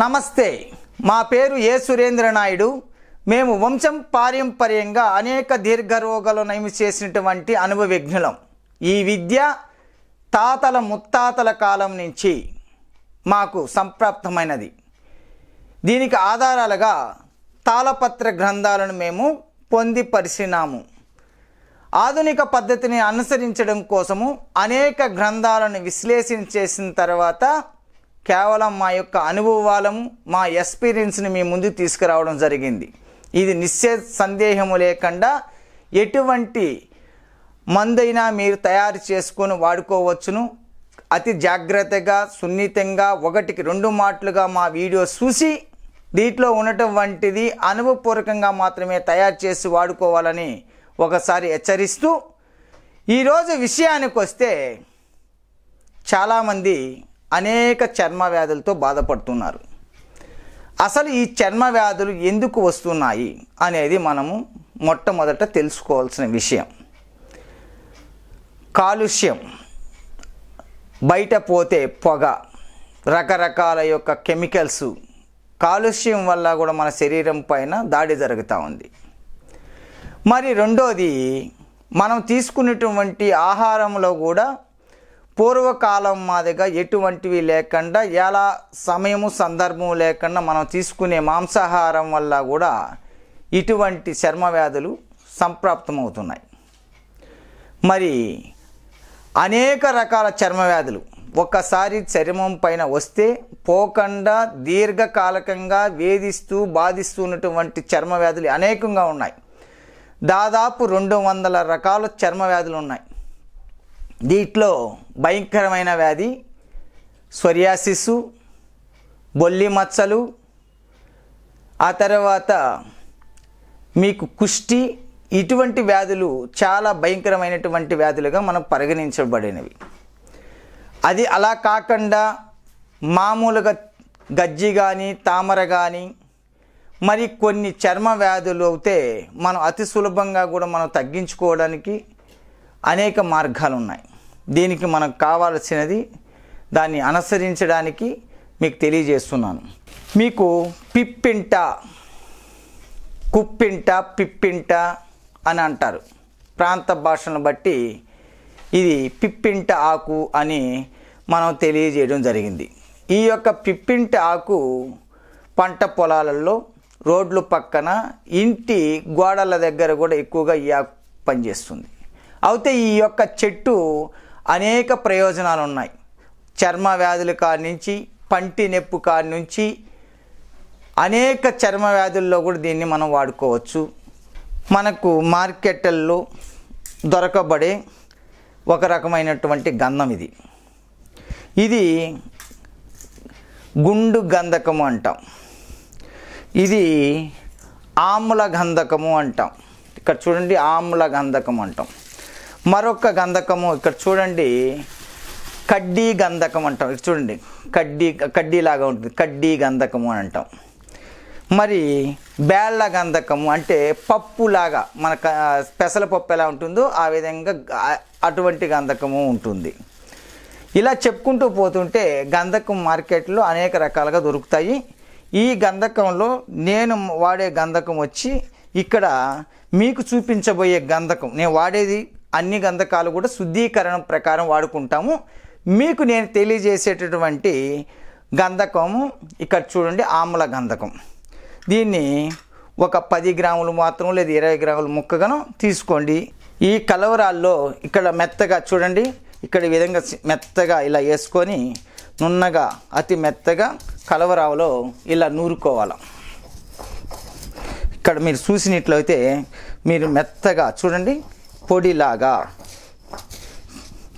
నమస్తే మా పేరు ఏ సురేంద్ర నాయుడు మేము వంశం పారంపర్యంగా అనేక దీర్ఘ రోగాలు నయం చేసినటువంటి అనుభవజ్ఞులం ఈ విద్య తాతల ముత్తాతల కాలం నుంచి మాకు సంప్రాప్తమైనది దీనికి ఆధారాలుగా తాళపత్ర గ్రంథాలను మేము పొందిపరిచినాము ఆధునిక పద్ధతిని అనుసరించడం కోసము అనేక గ్రంథాలను విశ్లేషణ చేసిన తర్వాత కేవలం మా యొక్క అనుభవాలము మా ఎక్స్పీరియన్స్ని మీ ముందు తీసుకురావడం జరిగింది ఇది నిశ్చయ సందేహము లేకుండా ఎటువంటి మందైనా మీరు తయారు చేసుకొని వాడుకోవచ్చును అతి జాగ్రత్తగా సున్నితంగా ఒకటికి రెండు మాటలుగా మా వీడియో చూసి దీంట్లో ఉండటం వంటిది అనుభవపూర్వకంగా మాత్రమే తయారు చేసి వాడుకోవాలని ఒకసారి హెచ్చరిస్తూ ఈరోజు విషయానికి వస్తే చాలామంది అనేక చర్మ వ్యాధులతో బాధపడుతున్నారు అసలు ఈ చర్మ వ్యాధులు ఎందుకు వస్తున్నాయి అనేది మనము మొట్టమొదట తెలుసుకోవాల్సిన విషయం కాలుష్యం బయట పోతే పొగ రకరకాల యొక్క కెమికల్స్ కాలుష్యం వల్ల కూడా మన శరీరం పైన దాడి జరుగుతూ ఉంది మరి రెండోది మనం తీసుకునేటువంటి ఆహారంలో కూడా పూర్వకాలం మాదిరిగా ఎటువంటివి లేకుండా ఎలా సమయము సందర్భం లేకుండా మనం తీసుకునే మాంసాహారం వల్ల కూడా ఇటువంటి చర్మ వ్యాధులు సంప్రాప్తమవుతున్నాయి మరి అనేక రకాల చర్మ వ్యాధులు ఒక్కసారి చర్మం పైన వస్తే పోకుండా దీర్ఘకాలకంగా వేధిస్తూ బాధిస్తున్నటువంటి చర్మ వ్యాధులు అనేకంగా ఉన్నాయి దాదాపు రెండు వందల రకాల చర్మ వ్యాధులు ఉన్నాయి దీంట్లో భయంకరమైన వ్యాధి స్వర్యాసిస్సు బొల్లి మచ్చలు ఆ తర్వాత మీకు కుష్టి ఇటువంటి వ్యాధులు చాలా భయంకరమైనటువంటి వ్యాధులుగా మనం పరిగణించబడినవి అది అలా కాకుండా మామూలుగా గజ్జి కానీ తామర కానీ మరి కొన్ని చర్మ వ్యాధులు అయితే మనం అతి సులభంగా కూడా మనం తగ్గించుకోవడానికి అనేక మార్గాలు ఉన్నాయి దీనికి మనకు కావాల్సినది దాన్ని అనుసరించడానికి మీకు తెలియజేస్తున్నాను మీకు పిప్పింట కుప్పింట పిప్పింట అని అంటారు ప్రాంత భాషను బట్టి ఇది పిప్పింట ఆకు అని మనం తెలియజేయడం జరిగింది ఈ యొక్క పిప్పింట ఆకు పంట పొలాలలో రోడ్లు పక్కన ఇంటి గోడల దగ్గర కూడా ఎక్కువగా ఈ ఆకు పనిచేస్తుంది అయితే ఈ యొక్క చెట్టు అనేక ప్రయోజనాలు ఉన్నాయి చర్మ వ్యాధుల కాడి నుంచి పంటి నొప్పు కాడి నుంచి అనేక చర్మ వ్యాధుల్లో కూడా దీన్ని మనం వాడుకోవచ్చు మనకు మార్కెట్లలో దొరకబడే ఒక రకమైనటువంటి గంధం ఇది ఇది గుండు గంధకము అంటాం ఇది ఆమ్ల గంధకము అంటాం ఇక్కడ చూడండి ఆమ్ల గంధకం అంటాం మరొక గంధకము ఇక్కడ చూడండి కడ్డీ గంధకం అంటాం ఇక్కడ చూడండి కడ్డీ కడ్డీలాగా ఉంటుంది కడ్డీ గంధకము అని అంటాం మరి బేళ్ళ గంధకము అంటే పప్పులాగా మన పెసల పప్పు ఎలా ఉంటుందో ఆ విధంగా అటువంటి గంధకము ఉంటుంది ఇలా చెప్పుకుంటూ పోతుంటే గంధకం మార్కెట్లో అనేక రకాలుగా దొరుకుతాయి ఈ గంధకంలో నేను వాడే గంధకం వచ్చి ఇక్కడ మీకు చూపించబోయే గంధకం నేను వాడేది అన్ని గంధకాలు కూడా శుద్ధీకరణ ప్రకారం వాడుకుంటాము మీకు నేను తెలియజేసేటటువంటి గంధకము ఇక్కడ చూడండి ఆమ్ల గంధకం దీన్ని ఒక పది గ్రాములు మాత్రం లేదా ఇరవై గ్రాములు ముక్కగాను తీసుకోండి ఈ కలవరాల్లో ఇక్కడ మెత్తగా చూడండి ఇక్కడ విధంగా మెత్తగా ఇలా వేసుకొని నున్నగా అతి మెత్తగా కలవరావులో ఇలా నూరుకోవాలి ఇక్కడ మీరు చూసినట్లయితే మీరు మెత్తగా చూడండి పొడిలాగా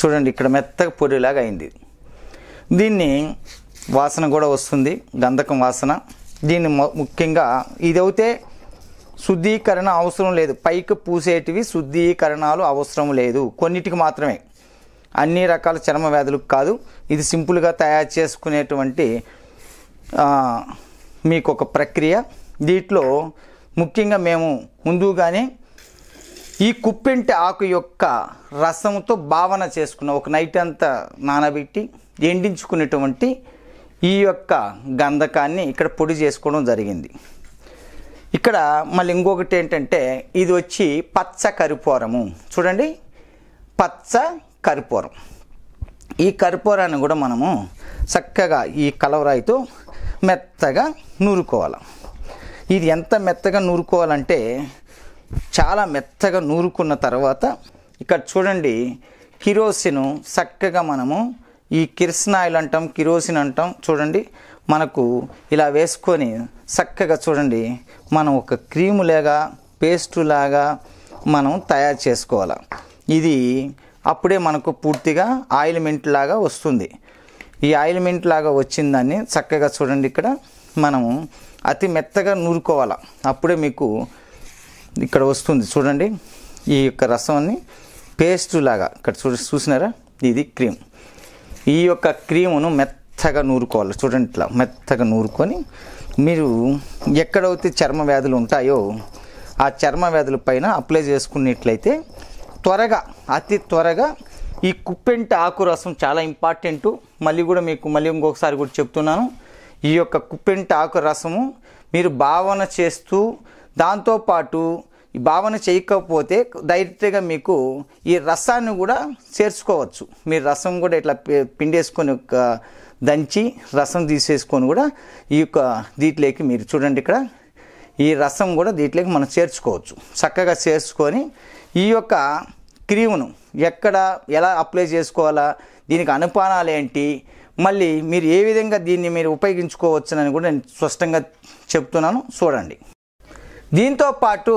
చూడండి ఇక్కడ మెత్తగా పొడిలాగా అయింది దీన్ని వాసన కూడా వస్తుంది గంధకం వాసన దీన్ని ముఖ్యంగా ఇది అయితే శుద్ధీకరణ అవసరం లేదు పైకి పూసేటివి శుద్ధీకరణాలు అవసరం లేదు కొన్నిటికి మాత్రమే అన్ని రకాల చర్మ వ్యాధులకు కాదు ఇది సింపుల్గా తయారు చేసుకునేటువంటి మీకు ఒక ప్రక్రియ దీంట్లో ముఖ్యంగా మేము ముందుగానే ఈ కుప్పింటి ఆకు యొక్క రసంతో భావన చేసుకున్న ఒక నైట్ అంతా నానబెట్టి ఎండించుకునేటువంటి ఈ యొక్క గంధకాన్ని ఇక్కడ పొడి చేసుకోవడం జరిగింది ఇక్కడ మళ్ళీ ఇంకొకటి ఏంటంటే ఇది వచ్చి పచ్చ కరిపూరము చూడండి పచ్చ కరిపూరం ఈ కరిపూరాన్ని కూడా మనము చక్కగా ఈ కలవరాయితో మెత్తగా నూరుకోవాలి ఇది ఎంత మెత్తగా నూరుకోవాలంటే చాలా మెత్తగా నూరుకున్న తర్వాత ఇక్కడ చూడండి కిరోసిన్ చక్కగా మనము ఈ కిరసన్ ఆయిల్ అంటాం కిరోసిన్ అంటాం చూడండి మనకు ఇలా వేసుకొని చక్కగా చూడండి మనం ఒక క్రీము లాగా పేస్టు లాగా మనం తయారు చేసుకోవాలి ఇది అప్పుడే మనకు పూర్తిగా ఆయిల్మెంట్ లాగా వస్తుంది ఈ ఆయిల్మెంట్ లాగా వచ్చిన దాన్ని చక్కగా చూడండి ఇక్కడ మనము అతి మెత్తగా నూరుకోవాలి అప్పుడే మీకు ఇక్కడ వస్తుంది చూడండి ఈ యొక్క రసాన్ని పేస్ట్ లాగా ఇక్కడ చూ చూసినారా ఇది క్రీమ్ ఈ యొక్క క్రీమును మెత్తగా నూరుకోవాలి చూడండి ఇట్లా మెత్తగా నూరుకొని మీరు ఎక్కడైతే చర్మ వ్యాధులు ఉంటాయో ఆ చర్మ వ్యాధుల పైన అప్లై చేసుకున్నట్లయితే త్వరగా అతి త్వరగా ఈ కుప్పెంట ఆకు రసం చాలా ఇంపార్టెంటు మళ్ళీ కూడా మీకు మళ్ళీ ఇంకొకసారి కూడా చెప్తున్నాను ఈ యొక్క కుప్పెంట ఆకు రసము మీరు భావన చేస్తూ దాంతోపాటు ఈ భావన చేయకపోతే డైరెక్ట్గా మీకు ఈ రసాన్ని కూడా చేర్చుకోవచ్చు మీరు రసం కూడా ఇట్లా పిండేసుకొని ఒక దంచి రసం తీసేసుకొని కూడా ఈ యొక్క దీంట్లోకి మీరు చూడండి ఇక్కడ ఈ రసం కూడా దీంట్లోకి మనం చేర్చుకోవచ్చు చక్కగా చేర్చుకొని ఈ యొక్క క్రీమును ఎక్కడ ఎలా అప్లై చేసుకోవాలా దీనికి అనుపానాలు ఏంటి మళ్ళీ మీరు ఏ విధంగా దీన్ని మీరు ఉపయోగించుకోవచ్చునని కూడా నేను స్పష్టంగా చెప్తున్నాను చూడండి దీంతో పాటు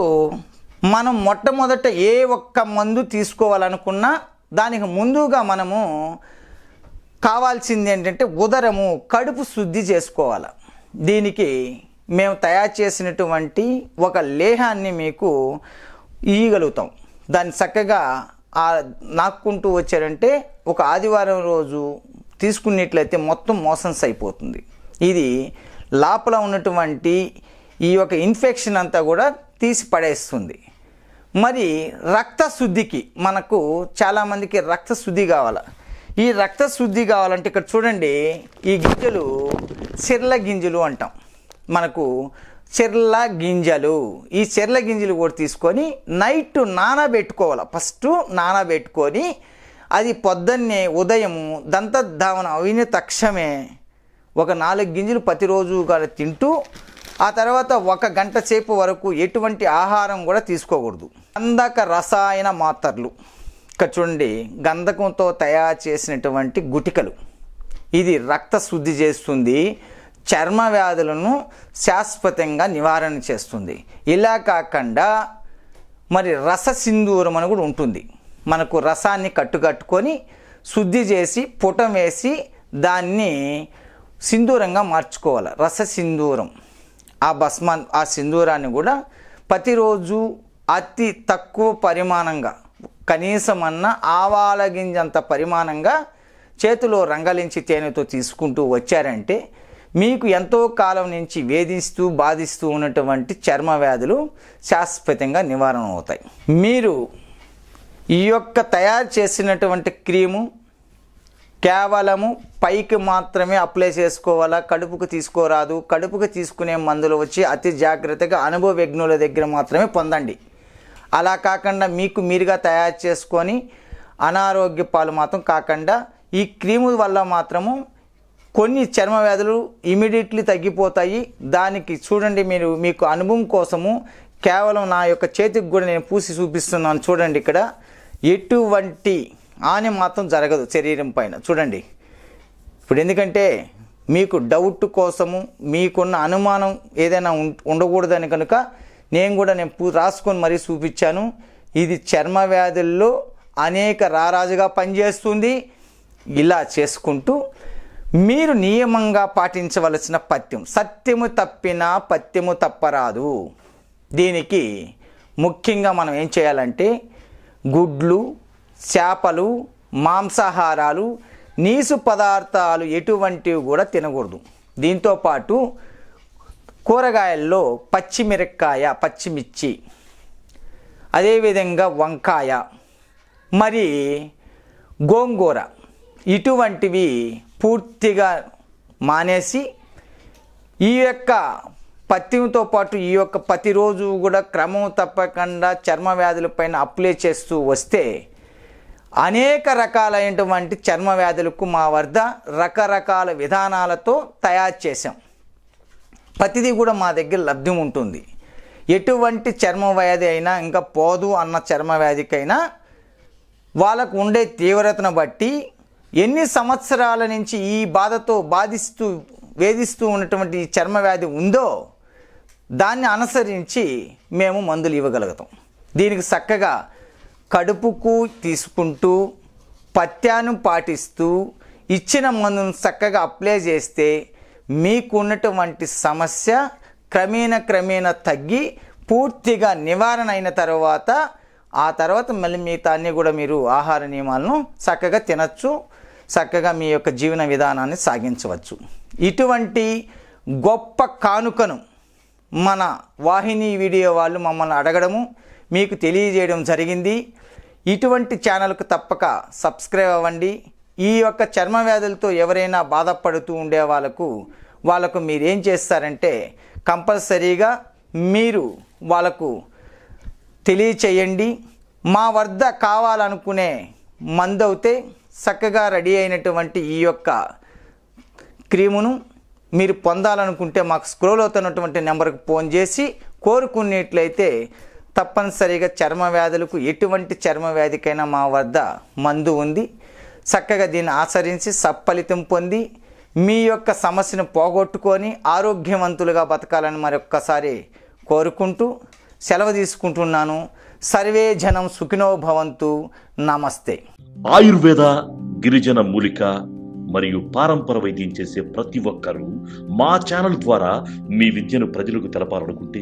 మనం మొట్టమొదట ఏ ఒక్క మందు తీసుకోవాలనుకున్నా దానికి ముందుగా మనము కావాల్సింది ఏంటంటే ఉదరము కడుపు శుద్ధి చేసుకోవాలి దీనికి మేము తయారు చేసినటువంటి ఒక లేహాన్ని మీకు ఇవ్వగలుగుతాం దాన్ని చక్కగా నాక్కుంటూ వచ్చారంటే ఒక ఆదివారం రోజు తీసుకున్నట్లయితే మొత్తం మోసన్స్ అయిపోతుంది ఇది లోపల ఉన్నటువంటి ఈ యొక్క ఇన్ఫెక్షన్ అంతా కూడా తీసి పడేస్తుంది మరి రక్తశుద్ధికి మనకు చాలామందికి రక్తశుద్ధి కావాలి ఈ రక్తశుద్ధి కావాలంటే ఇక్కడ చూడండి ఈ గింజలు చెర్ల గింజలు అంటాం మనకు చెర్ల గింజలు ఈ చెర్ల గింజలు కూడా తీసుకొని నైట్ నానబెట్టుకోవాలి ఫస్ట్ నానబెట్టుకొని అది పొద్దున్నే ఉదయము దంతధావన అయిన తక్షణమే ఒక నాలుగు గింజలు ప్రతిరోజు తింటూ ఆ తర్వాత ఒక గంట సేపు వరకు ఎటువంటి ఆహారం కూడా తీసుకోకూడదు గంధక రసాయన మాత్రలు ఇక చూడండి గంధకంతో తయారు చేసినటువంటి గుటికలు ఇది రక్త శుద్ధి చేస్తుంది చర్మ వ్యాధులను శాశ్వతంగా నివారణ చేస్తుంది ఇలా కాకుండా మరి రస సింధూరం అని కూడా ఉంటుంది మనకు రసాన్ని కట్టుకట్టుకొని శుద్ధి చేసి పుటం వేసి దాన్ని సింధూరంగా మార్చుకోవాలి రస సింధూరం ఆ భస్మాన్ ఆ సింధూరాన్ని కూడా ప్రతిరోజు అతి తక్కువ పరిమాణంగా కనీసం అన్న ఆవాల గింజంత పరిమాణంగా చేతిలో రంగలించి తేనెతో తీసుకుంటూ వచ్చారంటే మీకు ఎంతో కాలం నుంచి వేధిస్తూ బాధిస్తూ ఉన్నటువంటి చర్మ వ్యాధులు శాశ్వతంగా నివారణ అవుతాయి మీరు ఈ యొక్క తయారు చేసినటువంటి క్రీము కేవలము పైకి మాత్రమే అప్లై చేసుకోవాలా కడుపుకు తీసుకోరాదు కడుపుకు తీసుకునే మందులు వచ్చి అతి జాగ్రత్తగా అనుభవ విఘ్నుల దగ్గర మాత్రమే పొందండి అలా కాకుండా మీకు మీరుగా తయారు చేసుకొని అనారోగ్య పాలు మాత్రం కాకుండా ఈ క్రీము వల్ల మాత్రము కొన్ని చర్మ వ్యాధులు ఇమీడియట్లీ తగ్గిపోతాయి దానికి చూడండి మీరు మీకు అనుభవం కోసము కేవలం నా యొక్క చేతికి కూడా నేను పూసి చూపిస్తున్నాను చూడండి ఇక్కడ ఎటువంటి హాని మాత్రం జరగదు శరీరం పైన చూడండి ఇప్పుడు ఎందుకంటే మీకు డౌట్ కోసము మీకున్న అనుమానం ఏదైనా ఉండకూడదని కనుక నేను కూడా నేను రాసుకొని మరీ చూపించాను ఇది చర్మ వ్యాధుల్లో అనేక రారాజుగా పనిచేస్తుంది ఇలా చేసుకుంటూ మీరు నియమంగా పాటించవలసిన పత్యం సత్యము తప్పినా పత్యము తప్పరాదు దీనికి ముఖ్యంగా మనం ఏం చేయాలంటే గుడ్లు చేపలు మాంసాహారాలు నీసు పదార్థాలు ఎటువంటివి కూడా తినకూడదు దీంతోపాటు కూరగాయల్లో పచ్చిమిరక్కాయ పచ్చిమిర్చి అదేవిధంగా వంకాయ మరి గోంగూర ఇటువంటివి పూర్తిగా మానేసి ఈ యొక్క పత్తితో పాటు ఈ యొక్క ప్రతిరోజు కూడా క్రమం తప్పకుండా చర్మ వ్యాధులపైన అప్లై చేస్తూ వస్తే అనేక రకాలైనటువంటి చర్మ వ్యాధులకు మా వద్ద రకరకాల విధానాలతో తయారు చేసాం ప్రతిదీ కూడా మా దగ్గర లబ్ధి ఉంటుంది ఎటువంటి చర్మ వ్యాధి అయినా ఇంకా పోదు అన్న చర్మ వ్యాధికైనా వాళ్ళకు ఉండే తీవ్రతను బట్టి ఎన్ని సంవత్సరాల నుంచి ఈ బాధతో బాధిస్తూ వేధిస్తూ ఉన్నటువంటి చర్మ వ్యాధి ఉందో దాన్ని అనుసరించి మేము మందులు ఇవ్వగలుగుతాం దీనికి చక్కగా కడుపుకు తీసుకుంటూ పత్యాను పాటిస్తూ ఇచ్చిన మందును చక్కగా అప్లై చేస్తే మీకున్నటువంటి సమస్య క్రమేణ క్రమేణ తగ్గి పూర్తిగా నివారణ అయిన తర్వాత ఆ తర్వాత మళ్ళీ మిగతా అన్నీ కూడా మీరు ఆహార నియమాలను చక్కగా తినచ్చు చక్కగా మీ యొక్క జీవన విధానాన్ని సాగించవచ్చు ఇటువంటి గొప్ప కానుకను మన వాహిని వీడియో వాళ్ళు మమ్మల్ని అడగడము మీకు తెలియజేయడం జరిగింది ఇటువంటి ఛానల్కు తప్పక సబ్స్క్రైబ్ అవ్వండి ఈ యొక్క చర్మ వ్యాధులతో ఎవరైనా బాధపడుతూ ఉండే వాళ్ళకు వాళ్ళకు మీరేం చేస్తారంటే కంపల్సరీగా మీరు వాళ్ళకు తెలియచేయండి మా వద్ద కావాలనుకునే మందవుతే చక్కగా రెడీ అయినటువంటి ఈ యొక్క క్రీమును మీరు పొందాలనుకుంటే మాకు స్క్రోల్ అవుతున్నటువంటి నెంబర్కి ఫోన్ చేసి కోరుకునేట్లయితే తప్పనిసరిగా చర్మ వ్యాధులకు ఎటువంటి చర్మ వ్యాధికైనా మా వద్ద మందు ఉంది చక్కగా దీన్ని ఆచరించి సత్ఫలితం పొంది మీ యొక్క సమస్యను పోగొట్టుకొని ఆరోగ్యవంతులుగా బతకాలని మరొక్కసారి కోరుకుంటూ సెలవు తీసుకుంటున్నాను సర్వే జనం సుఖినో భవంతు నమస్తే ఆయుర్వేద గిరిజన మూలిక మరియు పారంపర వైద్యం చేసే ప్రతి ఒక్కరూ మా ఛానల్ ద్వారా మీ విద్యను ప్రజలకు తెలపాలనుకుంటే